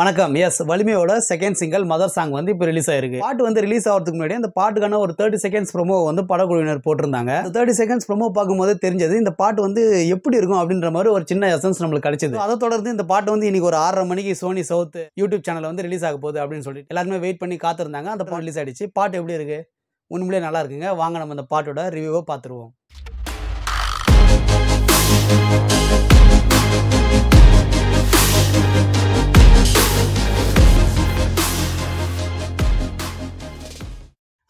வணக்கம் எஸ் வலிமையோட second single mother song வந்து இப்போ ரிலீஸ் ஆயிருக்கு பாட்டு வந்து ரிலீஸ் ஆகிறதுக்கு முன்னாடி அந்த பாட்டுக்கான ஒரு தேர்ட்டி செகண்ட்ஸ் ப்ரொமோ வந்து படக்குழுவினர் போட்டிருந்தாங்க அந்த தேர்ட்டி செகண்ட்ஸ் ப்ரொமோ பார்க்கும்போது தெரிஞ்சது இந்த பாட்டு வந்து எப்படி இருக்கும் அப்படின்ற மாதிரி ஒரு சின்ன எசன்ஸ் நம்மளுக்கு கிடைச்சது அதை தொடர்ந்து இந்த பாட்டு வந்து இன்னைக்கு ஒரு ஆறரை மணிக்கு சோனி சவுத் யூடியூப் சேனல் வந்து ரிலீஸ் ஆக போகுது அப்படின்னு சொல்லிட்டு எல்லாருமே வெயிட் பண்ணி காத்திருந்தாங்க அந்த பாட்டு ரிலீஸ் ஆயிடுச்சு பாட்டு எப்படி இருக்கு உண்மையிலேயே நல்லா இருக்குங்க வாங்க நம்ம அந்த பாட்டோட ரிவ்யூவை பார்த்துருவோம்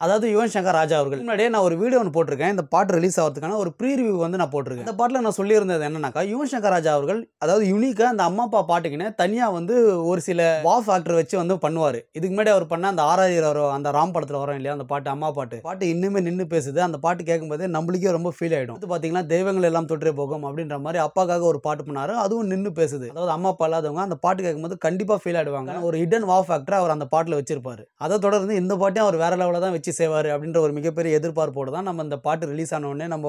அதாவது யுவன் சங்கர் ராஜா அவர்கள் முன்னாடியே நான் ஒரு வீடியோ ஒன்று போட்டிருக்கேன் இந்த பாட்டு ரிலீஸ் ஆகிறதுக்கான ஒரு ப்ரீ ரிவ்யூ வந்து நான் போட்டிருக்கேன் இந்த பாட்டில் நான் சொல்லியிருந்தது என்னன்னாக்கா யுவன் சங்கர் ராஜா அவர்கள் அதாவது யூனிக்காக அந்த அம்மா அப்பா பாட்டுக்குன்னு தனியாக வந்து ஒரு சில வா ஃபேக்டர் வச்சு வந்து பண்ணுவார் இதுக்கு முன்னாடி அவர் பண்ண அந்த ஆராதியர் வரும் அந்த ராம் படத்தில் வரும் இல்லையா அந்த பாட்டு அம்மா பாட்டு பாட்டு இன்னுமே நின்று பேசுது அந்த பாட்டு கேட்கும்போது நம்மளுக்கே ரொம்ப ஃபீல் ஆகிடும் இது பார்த்தீங்கன்னா தெய்வங்கள் எல்லாம் தொற்றே போகும் அப்படின்ற மாதிரி அப்பாக்காக ஒரு பாட்டு பண்ணார் அதுவும் நின்று பேசுது அதாவது அம்மா அப்பா இல்லாதவங்க அந்த பாட்டு கேட்கும்போது கண்டிப்பாக ஃபீல் ஆகிடுவாங்க ஒரு ஹிடன் வா ஃபேக்டர் அவர் அந்த பாட்டில் வச்சிருப்பார் அதை தொடர்ந்து இந்த பாட்டையும் அவர் வேற லெவலில் தான் வச்சு முயற்சி செய்வார் அப்படின்ற ஒரு மிகப்பெரிய எதிர்பார்ப்போடு தான் நம்ம இந்த பாட்டு ரிலீஸ் ஆனோடனே நம்ம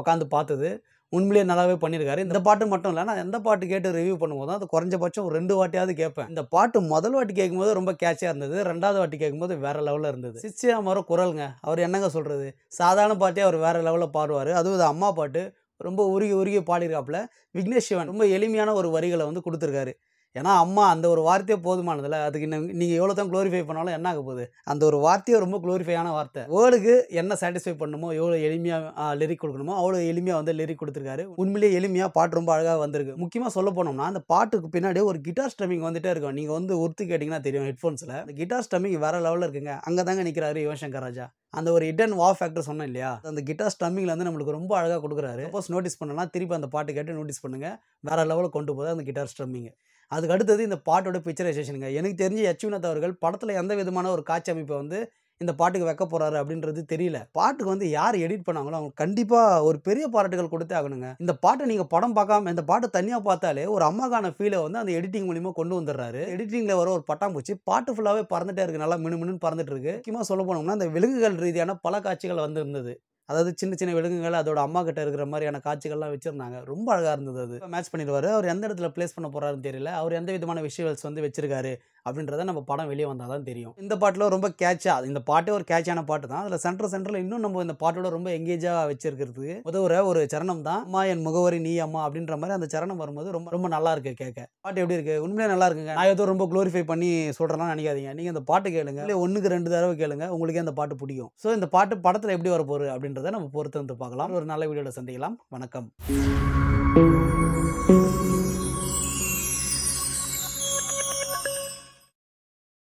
உட்காந்து பார்த்தது உண்மையிலே நல்லாவே பண்ணியிருக்காரு இந்த பாட்டு மட்டும் இல்லை நான் எந்த பாட்டு கேட்டு ரிவ்யூ பண்ணும்போது அது குறைஞ்சபட்சம் ஒரு ரெண்டு வாட்டியாவது கேட்பேன் இந்த பாட்டு முதல் வாட்டி கேட்கும்போது ரொம்ப கேட்சாக இருந்தது ரெண்டாவது வாட்டி கேட்கும்போது வேறு லெவலில் இருந்தது சிச்சியா மரம் குரலுங்க அவர் என்னங்க சொல்கிறது சாதாரண பாட்டே அவர் வேறு லெவலில் பாடுவார் அதுவும் இது அம்மா பாட்டு ரொம்ப உருகி உருகி பாடியிருக்காப்புல விக்னேஷ் சிவன் ரொம்ப எளிமையான ஒரு வரிகளை வந்து கொடுத்துருக்காரு ஏன்னா அம்மா அந்த ஒரு வார்த்தையே போதுமானதில்ல அதுக்கு நீங்கள் எவ்வளோ தான் குளோரிஃபை பண்ணாலும் என்ன ஆக போகுது அந்த ஒரு வார்த்தையே ரொம்ப குளோரிஃபையான வார்த்தை வேர்டுக்கு என்ன சாட்டிஸ்ஃபை பண்ணணுமோ எவ்வளோ எளிமையாக லிரிக் கொடுக்கணுமோ அவ்வளோ எளிமையாக வந்து லிரிக் கொடுத்துருக்காரு உண்மையிலேயே எளிமையாக பாட்டு ரொம்ப அழகாக வந்திருக்கு முக்கியமாக சொல்ல போனோம்னா அந்த பாட்டுக்கு பின்னாடி ஒரு கிட்டார் ஸ்ட்ரமிங் வந்துட்டே இருக்கும் நீங்கள் வந்து ஒருத்து கேட்டிங்கன்னா தெரியும் ஹெட்ஃபோன்ஸில் அந்த கிட்டார் ஸ்ட்ரமிங் வேறு லெவலில் இருக்குங்க அங்கே தாங்க நிற்கிறாரு யுவசங்கர் ராஜா அந்த ஒரு ஹிட் அண்ட் வா ஃபேக்டர் சொன்னேன் இல்லையா அந்த கிட்டார் ஸ்டம்மிங்கில் வந்து நம்மளுக்கு ரொம்ப அழகாக கொடுக்குறாரு சப்போஸ் நோட்டீஸ் பண்ணலாம் திருப்பி அந்த பாட்டு கேட்டு நோட்டீஸ் பண்ணுங்கள் வேறு லெவலில் கொண்டு போதும் அந்த கிட்டார் ஸ்டம்மிங் அதுக்கு அடுத்தது இந்த பாட்டோட பிக்சரைசேஷனுங்க எனக்கு தெரிஞ்சு யச்சுநாத் அவர்கள் படத்தில் எந்த விதமான ஒரு காட்சி அமைப்பை வந்து இந்த பாட்டுக்கு வைக்க போகிறாரு அப்படின்றது தெரியல பாட்டுக்கு வந்து யார் எடிட் பண்ணாங்களோ அவங்க கண்டிப்பாக ஒரு பெரிய பாராட்டுகள் கொடுத்தே ஆகணுங்க இந்த பாட்டை நீங்கள் படம் பார்க்காம இந்த பாட்டை தனியாக பார்த்தாலே ஒரு அம்மாக்கான ஃபீலை வந்து அந்த எடிட்டிங் மூலியமாக கொண்டு வந்துடுறாரு எடிட்டிங்கில் வர ஒரு பட்டாம்பூச்சி பாட்டு ஃபுல்லாகவே பறந்துட்டே இருக்கு நல்லா மினு மினுன்னு பறந்துட்டு இருக்கு முக்கியமாக சொல்ல போனோம்னா அந்த விலங்குகள் ரீதியான பல காட்சிகள் வந்து இருந்தது அதாவது சின்ன சின்ன விலங்குகள் அதோட அம்மா கிட்ட இருக்கிற மாதிரியான காட்சிகள்லாம் வச்சிருந்தாங்க ரொம்ப அழகாக இருந்தது அது மேட்ச் பண்ணிடுவார் அவர் எந்த இடத்துல பிளேஸ் பண்ண போறாருன்னு தெரியல அவர் எந்த விதமான விஷயங்கள்ஸ் வந்து வச்சிருக்காரு அப்படின்றத நம்ம படம் வெளியே வந்தால் தான் தெரியும் இந்த பாட்டில் ரொம்ப கேட்சாக இந்த பாட்டே ஒரு கேட்சான பாட்டு தான் அதில் சென்டர் சென்டரில் இன்னும் நம்ம இந்த பாட்டோட ரொம்ப எங்கேஜாக வச்சிருக்கிறது உதவுற ஒரு சரணம் தான் அம்மா என் முகவரி நீ அம்மா அப்படின்ற மாதிரி அந்த சரணம் வரும்போது ரொம்ப ரொம்ப நல்லா இருக்குது கேட்க பாட்டு எப்படி இருக்குது உண்மையிலே நல்லா இருக்குங்க நான் ஏதோ ரொம்ப க்ளோரிஃபை பண்ணி சொல்கிறேன்னா நினைக்காதீங்க நீங்கள் அந்த பாட்டு கேளுங்க இல்லை ஒன்றுக்கு ரெண்டு தடவை கேளுங்க உங்களுக்கே அந்த பாட்டு பிடிக்கும் ஸோ இந்த பாட்டு படத்தில் எப்படி வர போகுது அப்படின்றத நம்ம பொறுத்து வந்து பார்க்கலாம் ஒரு நல்ல வீடியோவில் சந்திக்கலாம் வணக்கம்